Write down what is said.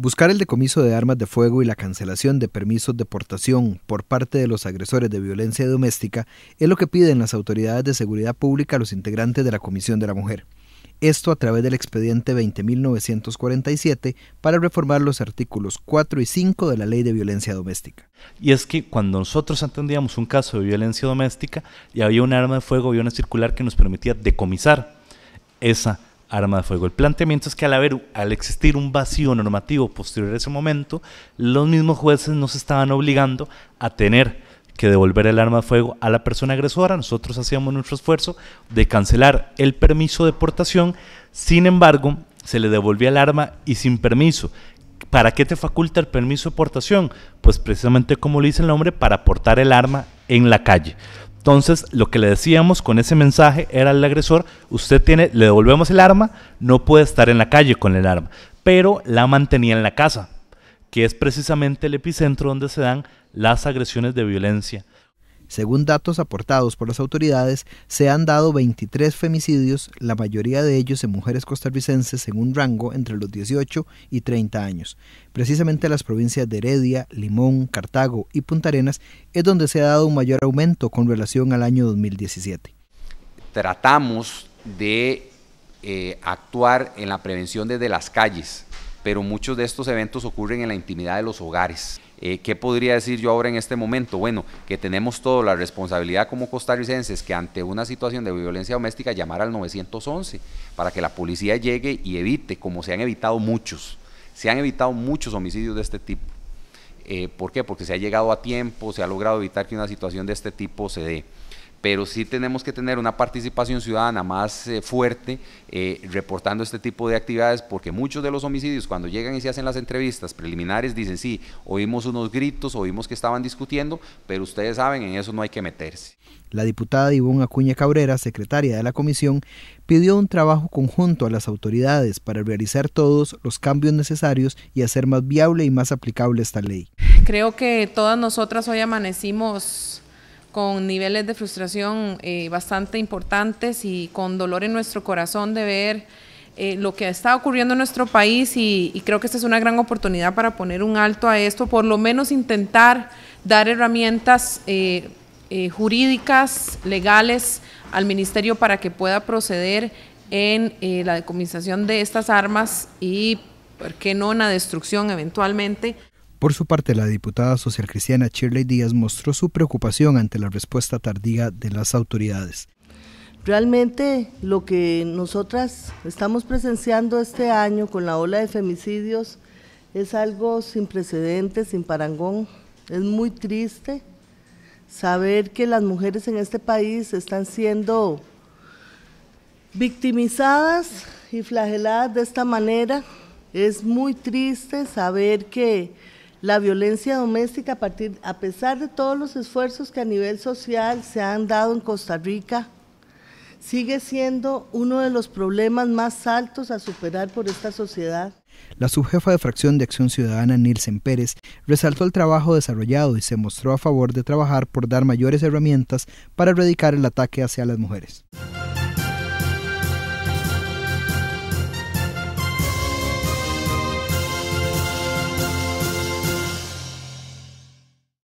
Buscar el decomiso de armas de fuego y la cancelación de permisos de deportación por parte de los agresores de violencia doméstica es lo que piden las autoridades de seguridad pública a los integrantes de la Comisión de la Mujer. Esto a través del expediente 20.947 para reformar los artículos 4 y 5 de la Ley de Violencia Doméstica. Y es que cuando nosotros atendíamos un caso de violencia doméstica y había un arma de fuego, y una circular que nos permitía decomisar esa arma de fuego. El planteamiento es que al haber, al existir un vacío normativo posterior a ese momento, los mismos jueces nos estaban obligando a tener que devolver el arma de fuego a la persona agresora. Nosotros hacíamos nuestro esfuerzo de cancelar el permiso de portación, Sin embargo, se le devolvía el arma y sin permiso. ¿Para qué te faculta el permiso de portación? Pues precisamente como lo dice el nombre, para portar el arma en la calle. Entonces, lo que le decíamos con ese mensaje era al agresor, usted tiene, le devolvemos el arma, no puede estar en la calle con el arma, pero la mantenía en la casa, que es precisamente el epicentro donde se dan las agresiones de violencia según datos aportados por las autoridades, se han dado 23 femicidios, la mayoría de ellos en mujeres costarricenses en un rango entre los 18 y 30 años. Precisamente las provincias de Heredia, Limón, Cartago y Punta Arenas es donde se ha dado un mayor aumento con relación al año 2017. Tratamos de eh, actuar en la prevención desde las calles pero muchos de estos eventos ocurren en la intimidad de los hogares. Eh, ¿Qué podría decir yo ahora en este momento? Bueno, que tenemos toda la responsabilidad como costarricenses que ante una situación de violencia doméstica llamar al 911 para que la policía llegue y evite, como se han evitado muchos, se han evitado muchos homicidios de este tipo. Eh, ¿Por qué? Porque se ha llegado a tiempo, se ha logrado evitar que una situación de este tipo se dé pero sí tenemos que tener una participación ciudadana más eh, fuerte eh, reportando este tipo de actividades, porque muchos de los homicidios cuando llegan y se hacen las entrevistas preliminares dicen, sí, oímos unos gritos, oímos que estaban discutiendo, pero ustedes saben, en eso no hay que meterse. La diputada Ivonne Acuña Cabrera, secretaria de la comisión, pidió un trabajo conjunto a las autoridades para realizar todos los cambios necesarios y hacer más viable y más aplicable esta ley. Creo que todas nosotras hoy amanecimos con niveles de frustración eh, bastante importantes y con dolor en nuestro corazón de ver eh, lo que está ocurriendo en nuestro país y, creo que esta es una gran oportunidad para poner un alto a esto, por lo menos intentar dar herramientas eh, jurídicas, legales al ministerio para que pueda proceder en la decomisación de estas armas y, ¿por qué no?, en la destrucción eventualmente. Por su parte, la diputada socialcristiana Shirley Díaz mostró su preocupación ante la respuesta tardía de las autoridades. Realmente lo que nosotras estamos presenciando este año con la ola de femicidios es algo sin precedentes, sin parangón. Es muy triste saber que las mujeres en este país están siendo victimizadas y flageladas de esta manera. Es muy triste saber que la violencia doméstica a partir, a pesar de todos los esfuerzos que a nivel social se han dado en Costa Rica, sigue siendo uno de los problemas más altos a superar por esta sociedad. La subjefa de fracción de Acción Ciudadana, Nilsen Pérez, resaltó el trabajo desarrollado y se mostró a favor de trabajar por dar mayores herramientas para erradicar el ataque hacia las mujeres.